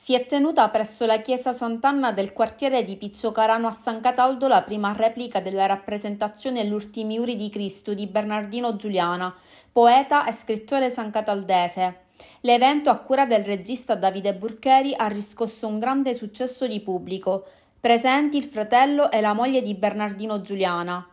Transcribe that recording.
si è tenuta presso la chiesa Sant'Anna del quartiere di Picciocharano a San Cataldo la prima replica della rappresentazione uri di Cristo di Bernardino Giuliana, poeta e scrittore sancataldese. L'evento a cura del regista Davide Burcheri ha riscosso un grande successo di pubblico, presenti il fratello e la moglie di Bernardino Giuliana.